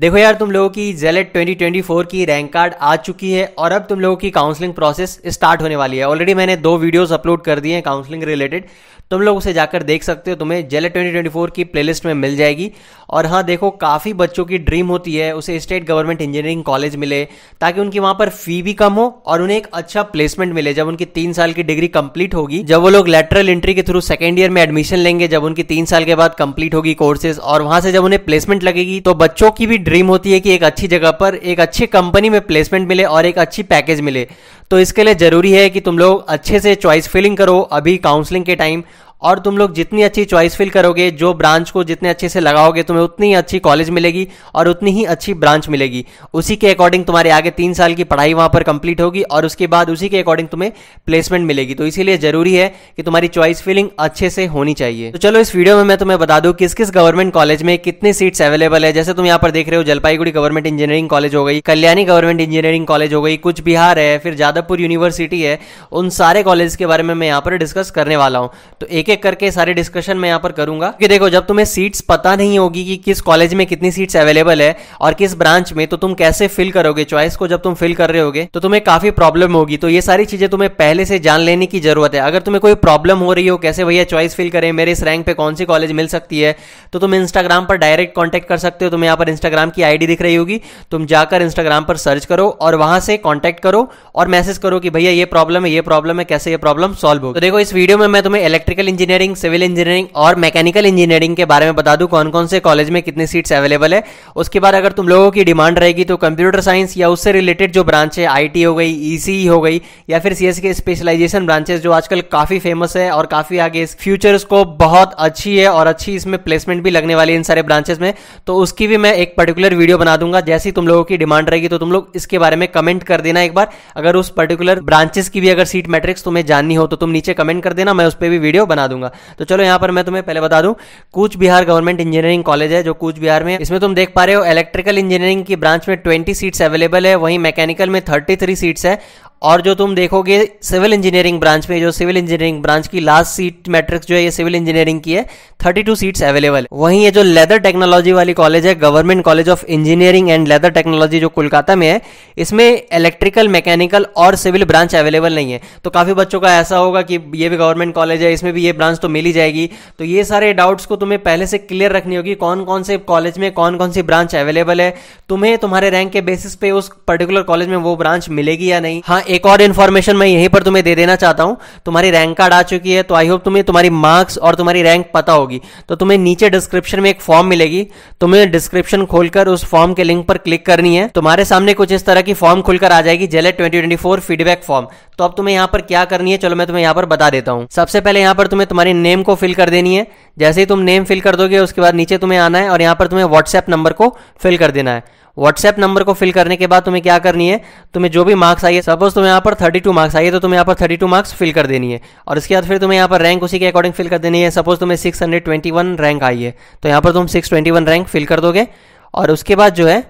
देखो यार तुम लोगों की जेलेट 2024 e की रैंक कार्ड आ चुकी है और अब तुम लोगों की काउंसलिंग प्रोसेस स्टार्ट होने वाली है ऑलरेडी मैंने दो वीडियोस अपलोड कर दिए हैं काउंसलिंग रिलेटेड तुम लोग उसे जाकर देख सकते हो तुम्हें जेलेट 2024 e की प्लेलिस्ट में मिल जाएगी और हाँ देखो काफ़ी बच्चों की ड्रीम होती है उसे स्टेट गवर्नमेंट इंजीनियरिंग कॉलेज मिले ताकि उनकी वहाँ पर फी भी कम हो और उन्हें एक अच्छा प्लेसमेंट मिले जब उनकी तीन साल की डिग्री कंप्लीट होगी जब वो लोग लेटरल एंट्री के थ्रू सेकेंड ईयर में एडमिशन लेंगे जब उनकी तीन साल के बाद कंप्लीट होगी कोर्सेज और वहाँ से जब उन्हें प्लेसमेंट लगेगी तो बच्चों की भी ड्रीम होती है कि एक अच्छी जगह पर एक अच्छी कंपनी में प्लेसमेंट मिले और एक अच्छी पैकेज मिले तो इसके लिए जरूरी है कि तुम लोग अच्छे से चॉइस फिलिंग करो अभी काउंसलिंग के टाइम और तुम लोग जितनी अच्छी चॉइस फिल करोगे जो ब्रांच को जितने अच्छे से लगाओगे तुम्हें उतनी ही अच्छी कॉलेज मिलेगी और उतनी ही अच्छी ब्रांच मिलेगी उसी के अकॉर्डिंग तुम्हारे आगे तीन साल की पढ़ाई वहां पर कंप्लीट होगी और उसके बाद उसी के अकॉर्डिंग तुम्हें प्लेसमेंट मिलेगी तो इसीलिए जरूरी है कि तुम्हारी चॉइस फिलिंग अच्छे से होनी चाहिए तो चलो इस वीडियो में मैं तुम्हें बता दू किस किस गवर्नमेंट कॉलेज में कितनी सीट्स अवेलेबल है जैसे तुम यहाँ पर देख रहे हो जलपाईगुड़ी गवर्नमेंट इंजीनियरिंग कॉलेज हो गई कल्याणी गवर्नमेंट इंजीनियरिंग कॉलेज हो गई कुछ बिहार है फिर जादवपुर यूनिवर्सिटी है उन सारे कॉलेज के बारे में मैं यहाँ पर डिस्कस करने वाला हूँ तो एक एक करके सारे डिस्कशन मैं यहाँ पर करूंगा कि देखो जब तुम्हें सीट्स पता नहीं होगी कि किस कॉलेज में कितनी सीट्स अवेलेबल है और किस ब्रांच में तो तुम कैसे फिल करोगे चॉइस को जब तुम फिल कर रहे होगे तो तुम्हें काफी प्रॉब्लम होगी तो ये सारी चीजें तुम्हें पहले से जान लेने की जरूरत है अगर तुम्हें कोई प्रॉब्लम हो रही हो कैसे भैया चॉइस फिल करें मेरे इस रैंक पे कौन सी कॉलेज मिल सकती है तो तुम इंस्टाग्राम पर डायरेक्ट कॉन्टेक्ट कर सकते हो तुम्हें यहाँ पर इंस्टाग्राम की आईडी दिख रही होगी तुम जाकर इंस्टाग्राम पर सर्च करो और वहां से कॉन्टेक्ट करो और मैसेज करो कि भैया ये प्रॉब्लम है ये प्रॉब्लम है कैसे ये प्रॉब्लम सॉल्व हो तो देखो इस वीडियो में मैं तुम्हें electrical engineer engineering civil engineering और मैकेनिकल इंजीनियरिंग के बारे में बता दूं कौन कौन से कॉलेज में कितनी सीट्स अवेलेबल है उसके बाद अगर तुम लोगों की डिमांड रहेगी तो कंप्यूटर साइंस या उससे रिलेटेड जो ब्रांच है आई हो गई ई e e हो गई या फिर सीएस e के स्पेशलाइजेशन ब्रांचेस जो आजकल काफ़ी फेमस है और काफ़ी आगे इस फ्यूचर स्कोप बहुत अच्छी है और अच्छी इसमें प्लेसमेंट भी लगने वाली है इन सारे ब्रांचेस में तो उसकी भी मैं एक पर्टिकुलर वीडियो बना दूंगा जैसी तुम लोगों की डिमांड रहेगी तो तुम लोग इसके बारे में कमेंट कर देना एक बार अगर उस पर्टिकुलर ब्रांचेस की भी अगर सीट मैट्रिक्स तुम्हें जाननी हो तो तुम नीचे कमेंट कर देना मैं उस पर भी वीडियो बना बता दूंगा तो चलो यहां पर मैं तुम्हें पहले बता दूं Cooch Behar government engineering college है जो कूच बिहार में इसमें तुम देख पा रहे हो इलेक्ट्रिकल इंजीनियरिंग की ब्रांच में ट्वेंटी सीट्स अवेलेबल है वहीं मैकेनिकल में थर्टी थ्री सीट्स है और जो तुम देखोगे सिविल इंजीनियरिंग ब्रांच में जो सिविल इंजीनियरिंग ब्रांच की लास्ट सीट मैट्रिक्स जो है ये सिविल इंजीनियरिंग की है 32 सीट्स अवेलेबल वहीं ये जो लेदर टेक्नोलॉजी वाली कॉलेज है government college of engineering and leather technology जो कोलकाता में है इसमें इलेक्ट्रिकल मैकेनिकल और सिविल ब्रांच अवेलेबल नहीं है तो काफ़ी बच्चों का ऐसा होगा कि ये भी गवर्नमेंट कॉलेज है इसमें भी ये ब्रांच तो मिली जाएगी तो ये सारे डाउट्स को तुम्हें पहले से क्लियर रखनी होगी कौन कौन से कॉलेज में कौन कौन सी ब्रांच अवेलेबल है तुम्हें तुम्हारे रैंक के बेसिस पे उस पर्टिकुलर कॉलेज में वो ब्रांच मिलेगी या नहीं हाँ एक और इन्फॉर्मेशन मैं यहीं पर तुम्हें दे देना चाहता हूं तुम्हारी रैंक कार्ड आ चुकी है तो आई होप तुम्हें तुम्हारी मार्क्स और तुम्हारी रैंक पता होगी तो तुम्हें नीचे डिस्क्रिप्शन में एक फॉर्म मिलेगी तुम्हें डिस्क्रिप्शन खोलकर उस फॉर्म के लिंक पर क्लिक करनी है तुम्हारे सामने कुछ इस तरह की फॉर्म खुलकर आ जाएगी जेलेट ट्वेंटी फीडबैक फॉर्म तो अब तुम्हें यहाँ पर क्या करनी है चलो मैं तुम्हें यहाँ पर बता देता हूँ सबसे पहले यहाँ पर तुम्हें तुम्हारे नेम को फिल कर देनी है जैसे ही तुम नेम फिल कर दोगे उसके बाद नीचे तुम्हें आना है और यहाँ पर तुम्हें व्हाट्सएप नंबर को फिल कर देना है व्हाट्सएप नंबर को फिल करने के बाद तुम्हें क्या करनी है तुम्हें जो भी मार्क्स आई है सपोज सपोज तुम्हें यहाँ पर 32 मार्क्स आई है तो तुम्हें यहाँ पर 32 मार्क्स फिल कर देनी है और इसके बाद फिर तुम्हें यहाँ पर रैंक उसी के अकॉर्डिंग फिल कर देनी है सपोज तुम्हें 621 रैंक आई है तो यहाँ पर तुम 621 रैंक फिल कर दोगे और उसके बाद जो है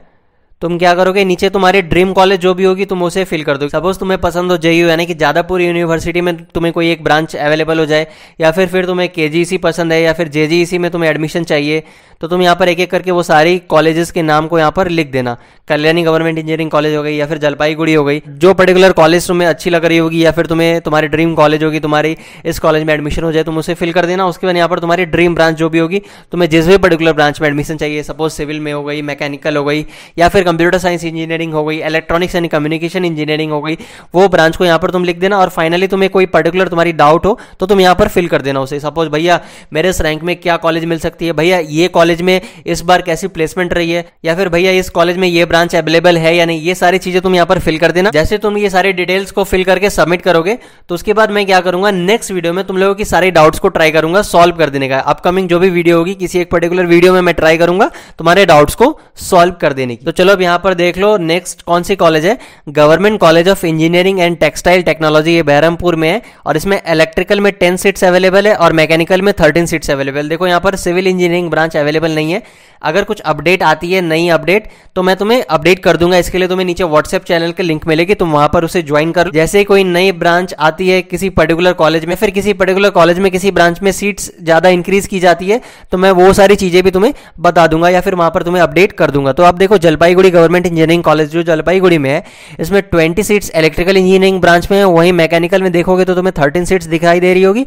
तुम क्या करोगे नीचे तुम्हारी ड्रीम कॉलेज जो भी होगी तुम उसे फिल कर दो सपोज तुम्हें पसंद हो जेयू यानी कि जादापुर यूनिवर्सिटी में तुम्हें कोई एक ब्रांच अवेलेबल हो जाए या फिर फिर तुम्हें के e पसंद है या फिर जे e में तुम्हें एडमिशन चाहिए तो तुम यहाँ पर एक एक करके वो सारी कॉलेजेस के नाम को यहाँ पर लिख देना कल्याणी गवर्नमेंट इंजीनियरिंग कॉलेज हो गई या फिर जलपाईगुड़ी हो गई जो पर्टिकुलर कॉलेज तुम्हें अच्छी लग रही होगी या फिर तुम्हें तुम्हारी ड्रीम कॉलेज होगी तुम्हारी इस कॉलेज में एडमिशन हो जाए तुम उसे फिल कर देना उसके बाद यहाँ पर तुम्हारी ड्रीम ब्रांच जो भी होगी तुम्हें जिस भी पर्टिकुलर ब्रांच में एडमिशन चाहिए सपोज सिविल में हो गई मैकेनिकल हो गई या फिर कंप्यूटर साइंस इंजीनियरिंग हो गई इलेक्ट्रॉनिक्स एंड कम्युनिकेशन इंजीनियरिंग हो गई वो ब्रांच को यहाँ पर तुम लिख देना और फाइनली तुम्हें कोई पर्टिकुलर तुम्हारी डाउट हो तो तुम यहाँ पर फिल कर देना उसे सपोज भैया मेरे इस रैंक में क्या कॉलेज मिल सकती है भैया ये कॉलेज में इस बार कैसी प्लेसमेंट रही है या फिर भैया इस कॉलेज में ये ब्रांच अवेलेबल है या नहीं ये सारी चीजें तुम यहाँ पर फिल कर देना जैसे तुम ये सारी डिटेल्स को फिल करके सबमिट करोगे तो उसके बाद मैं क्या करूंगा नेक्स्ट वीडियो में तुम लोगों की सारे डाउट्स को ट्राई करूंगा सॉल्व कर देने का अपकमिंग जो भी वीडियो होगी किसी एक पर्टिकुलर वीडियो में मैं ट्राई करूंगा तुम्हारे डाउट्स को सॉल्व कर देने की तो चलो आप यहां पर देख लो नेक्स्ट कौन सी कॉलेज है government college of engineering and textile technology ये बहरमपुर में है और इसमें इलेक्ट्रिकल में टेन सीट्स अवेलेबल है और मैकेनिकल में थर्टीन सीट्स अवेलेबल देखो यहां पर सिविल इंजीनियरिंग ब्रांच अवेलेबल नहीं है अगर कुछ अपडेट आती है नई अपडेट तो मैं तुम्हें अपडेट कर दूंगा इसके लिए तुम्हें नीचे व्हाट्सएप चैनल के लिंक मिलेगी तुम वहां पर उसे ज्वाइन करो जैसे ही कोई नई ब्रांच आती है किसी पर्टिकुलर कॉलेज में फिर किसी पर्टिकुलर कॉलेज में किसी ब्रांच में सीट्स ज़्यादा इंक्रीज की जाती है तो मैं वो सारी चीज़ें भी तुम्हें बता दूंगा या फिर वहां पर तुम्हें अपडेट कर दूंगा तो आप देखो जलपाईगुड़ी गवर्नमेंट इंजीनियरिंग कॉलेज जो जलपाईगुड़ी में है इसमें twenty seats electrical engineering branch में है वहीं मैकेनिकल में देखोगे तो तुम्हें थर्टीन सीट्स दिखाई दे रही होगी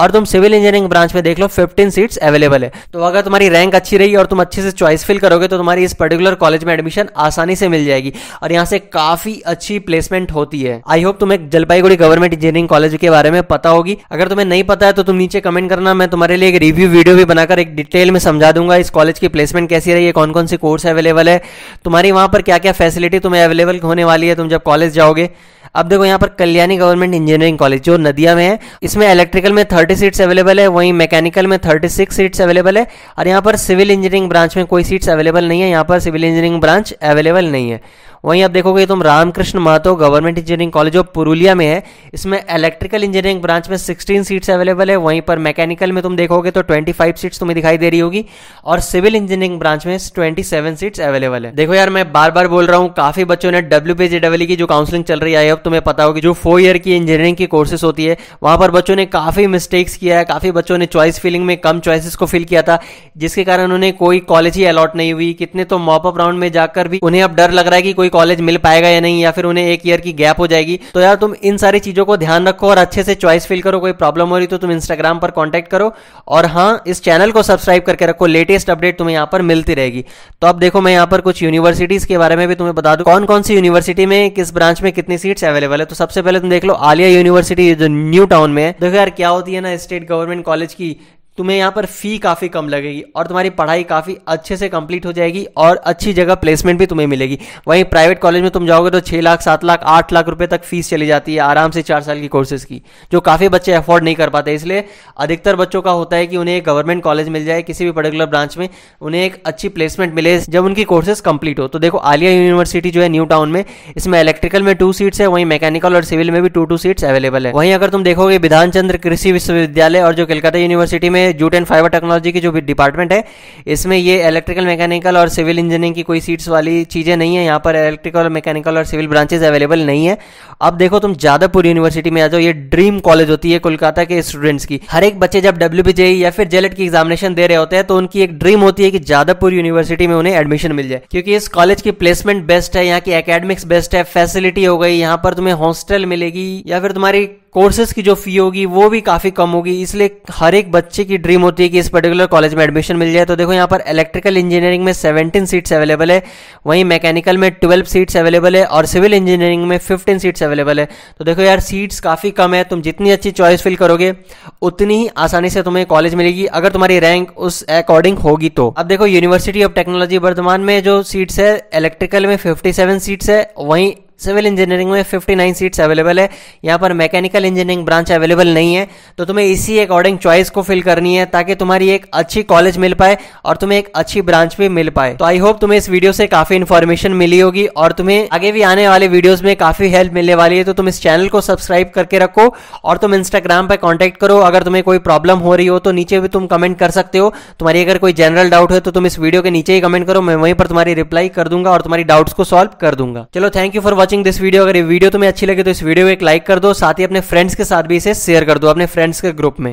और तुम सिविल इंजीनियरिंग ब्रांच में देख लो फिफ्टीन सीट्स अवेलेबल है तो अगर तुम्हारी रैंक अच्छी रही और तुम अच्छे से चॉइस फिल करोगे तो तुम्हारी इस पर्टिकुलर कॉलेज में एडमिशन आसानी से मिल जाएगी और यहाँ से काफी अच्छी प्लेसमेंट होती है आई होप तुम्हें जलपाईगुड़ी गवर्नमेंट इंजीनियरिंग कॉलेज के बारे में पता होगी अगर तुम्हें नहीं पता है तो तुम नीचे कमेंट करना मैं तुम्हारे लिए एक रिव्यू वीडियो भी बनाकर एक डिटेल में समझा दूंगा इस कॉलेज की प्लेसमेंट कैसी रही है कौन कौन से कोर्स अवेलेबल है तुम्हारी वहां पर क्या क्या फैसिलिटी तुम्हें अवेलेबल होने वाली है तुम जब कॉलेज जाओगे अब देखो यहाँ पर कल्याणी गवर्नमेंट इंजीनियरिंग कॉलेज जो नदिया में है इसमें इलेक्ट्रिकल में थर्टी सीट्स अवेलेबल है वहीं मैकेनिकल में थर्टी सिक्स सीट्स अवेलेबल है और यहाँ पर सिविल इंजीनियरिंग ब्रांच में कोई सीट्स अवेलेबल नहीं है यहाँ पर सिविल इंजीनियरिंग ब्रांच अवेलेबल नहीं है वहीं आप देखोगे तुम Ramkrishna Mahato government engineering college of Purulia में है इसमें इलेक्ट्रिकल इंजीनियरिंग ब्रांच में 16 सीट्स अवेलेबल है वहीं पर मैकेनिकल में तुम देखोगे तो 25 सीट्स तुम्हें दिखाई दे रही होगी और सिविल इंजीनियरिंग ब्रांच में 27 सीट्स अवेलेबल है देखो यार मैं बार बार बोल रहा हूँ काफी बच्चों ने डब्ल्यू पी e की जो काउंसलिंग चल रही है अब तुम्हें पता होगी जो फोर ईयर की इंजीनियरिंग की कोर्सेस होती है वहां पर बच्चों ने काफी मिस्टेक्स किया है काफी बच्चों ने चॉइस फिलिंग में कम चॉइसिस को फिल किया था जिसके कारण उन्हें कोई कॉलेज ही अलॉट नहीं हुई कितने तो मॉपअप राउंड में जाकर भी उन्हें अब डर लग रहा है कि कोई कॉलेज मिल पाएगा या नहीं या फिर उन्हें एक ईयर की गैप हो जाएगी तो यार तुम इन सारी चीज़ों को ध्यान रखो और अच्छे से चॉइस फिल करो कोई प्रॉब्लम हो रही तो तुम इंस्टाग्राम पर कॉन्टेक्ट करो और हाँ इस चैनल को सब्सक्राइब करके रखो लेटेस्ट अपडेट तुम्हें यहाँ पर मिलती रहेगी तो अब देखो मैं यहाँ पर कुछ यूनिवर्सिटीज़ के बारे में भी तुम्हें बता दू कौन कौन सी यूनिवर्सिटी में किस ब्रांच में कितनी सीट अवेलेबल है तो सबसे पहले तुम देख लो आलिया यूनिवर्सिटी जो न्यू टाउन में है देखो यार क्या होती है ना स्टेट गवर्नमेंट कॉलेज की तुम्हें यहाँ पर फ़ी काफ़ी कम लगेगी और तुम्हारी पढ़ाई काफ़ी अच्छे से कंप्लीट हो जाएगी और अच्छी जगह प्लेसमेंट भी तुम्हें मिलेगी वहीं प्राइवेट कॉलेज में तुम जाओगे तो छह लाख सात लाख आठ लाख रुपए तक फीस चली जाती है आराम से चार साल की कोर्सेज की जो काफ़ी बच्चे अफोर्ड नहीं कर पाते इसलिए अधिकतर बच्चों का होता है कि उन्हें एक गवर्नमेंट कॉलेज मिल जाए किसी भी पर्टिकुलर ब्रांच में उन्हें एक अच्छी प्लेसमेंट मिले जब उनकी कोर्सेज कंप्लीट हो तो देखो आलिया यूनिवर्सिटी जो है न्यू टाउन में इसमें इलेक्ट्रिकल में टू सीट्स है वहीं मैकेनिकल और सिविल में भी टू टू सीट्स अवेलेबल है वहीं अगर तुम देखोगे विधान चंद्र कृषि विश्वविद्यालय और जो कलकत्ता यूनिवर्सिटी में जूट एंड फाइबर टेक्नोलॉजी की जो भी डिपार्टमेंट है इसमें ये इलेक्ट्रिकल मैकेनिकल और सिविल इंजीनियरिंग की कोई सीट्स वाली चीज़ें नहीं है यहाँ पर इलेक्ट्रिकल मैकेनिकल और सिविल ब्रांचेज अवेलेबल नहीं है अब देखो तुम जादवपुर यूनिवर्सिटी में आ जाओ ये ड्रीम कॉलेज होती है कोलकाता के स्टूडेंट्स की हर एक बच्चे जब डब्ल्यू e या फिर जेलेट e की एग्जामिनेशन दे रहे होते हैं तो उनकी एक ड्रीम होती है कि जादवपुर यूनिवर्सिटी में उन्हें एडमिशन मिल जाए क्योंकि इस कॉलेज की प्लेसमेंट बेस्ट है यहाँ की एकेडमिक्स बेस्ट है फैसिलिटी हो गई यहाँ पर तुम्हें हॉस्टल मिलेगी या फिर तुम्हारी कोर्सेज की जो फी होगी वो भी काफ़ी कम होगी इसलिए हर एक बच्चे की ड्रीम होती है कि इस पर्टिकुलर कॉलेज में एडमिशन मिल जाए तो देखो यहाँ पर इलेक्ट्रिकल इंजीनियरिंग में सेवेंटीन सीट्स अवेलेबल है वहीं मैकेनिकल में ट्वेल्व सीट्स अवेलेबल है और सिविल इंजीनियरिंग में फिफ्टीन सीट्स अवेलेबल है तो देखो यार सीट्स काफ़ी कम है तुम जितनी अच्छी चॉइस फिल करोगे उतनी ही आसानी से तुम्हें कॉलेज मिलेगी अगर तुम्हारी रैंक उस अकॉर्डिंग होगी तो अब देखो यूनिवर्सिटी ऑफ टेक्नोलॉजी वर्धमान में जो सीट्स है इलेक्ट्रिकल में फिफ्टी सीट्स है वहीं सिविल इंजीनियरिंग में 59 सीट्स अवेलेबल है यहाँ पर मैकेनिकल इंजीनियरिंग ब्रांच अवेलेबल नहीं है तो तुम्हें इसी अकॉर्डिंग चॉइस को फिल करनी है ताकि तुम्हारी एक अच्छी कॉलेज मिल पाए और तुम्हें एक अच्छी ब्रांच भी मिल पाए तो आई होप तुम्हें इस वीडियो से काफी इन्फॉर्मेशन मिली होगी और तुम्हें आगे भी आने वाले वीडियोज में काफी हेल्प मिलने वाली है तो तुम इस चैनल को सब्सक्राइब करके रखो और तुम इंस्टाग्राम पर कॉन्टेक्ट करो अगर तुम्हें कोई प्रॉब्लम हो रही हो तो नीचे भी तुम कमेंट कर सकते हो तुम्हारी अगर कोई जनरल डाउट हो तो तुम इस वीडियो के नीचे ही कमेंट करो मैं वहीं पर तुम्हारी रिप्लाई कर दूंगा और तुम्हारी डाउट्स को सॉल्व कर दूंगा चलो thank you for watching this video अगर ये वीडियो तुम्हें अच्छी लगे तो इस वीडियो को एक लाइक कर दो साथ ही अपने फ्रेंड्स के साथ भी इसे शेयर कर दो अपने फ्रेंड्स के ग्रुप में